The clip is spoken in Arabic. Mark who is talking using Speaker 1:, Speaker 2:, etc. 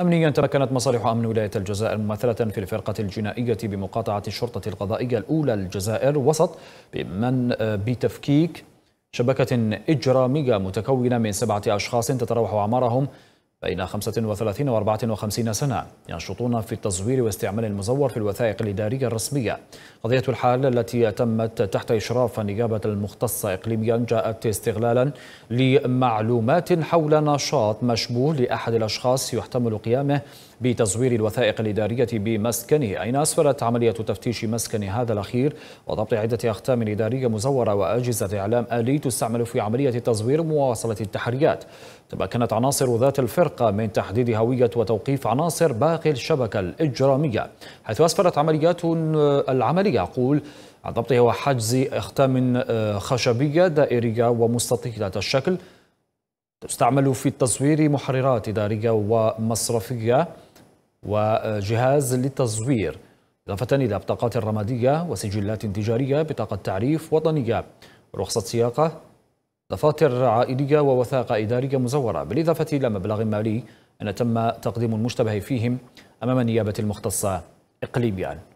Speaker 1: أمنيا تمكنت مصالح أمن ولاية الجزائر ممثلة في الفرقة الجنائية بمقاطعة الشرطة القضائية الأولى للجزائر وسط بمن آه، بتفكيك شبكة إجرامية متكونة من سبعة أشخاص تتراوح أعمارهم بين 35 و 54 سنة ينشطون في التزوير واستعمال المزور في الوثائق الإدارية الرسمية قضية الحال التي تمت تحت إشراف النيابة المختصة إقليميا جاءت استغلالا لمعلومات حول نشاط مشبوه لأحد الأشخاص يحتمل قيامه بتزوير الوثائق الإدارية بمسكنه أين أسفرت عملية تفتيش مسكن هذا الأخير وضبط عدة أختام إدارية مزورة وأجهزة إعلام آلي تستعمل في عملية التزوير ومواصلة التحريات تمكنت عناصر ذات الفرقة من تحديد هوية وتوقيف عناصر باقي الشبكة الإجرامية حيث أسفرت عمليات العملية أقول عن ضبطه وحجز أختام آه، خشبية دائرية ومستطيلة الشكل تستعمل في التصوير محررات إدارية ومصرفية وجهاز للتصوير إضافة إلى بطاقات رمادية وسجلات تجارية بطاقة تعريف وطنية رخصة سياقة دفاتر عائلية ووثائق إدارية مزورة بالإضافة إلى مبلغ مالي أن تم تقديم المشتبه فيهم أمام النيابة المختصة إقليميا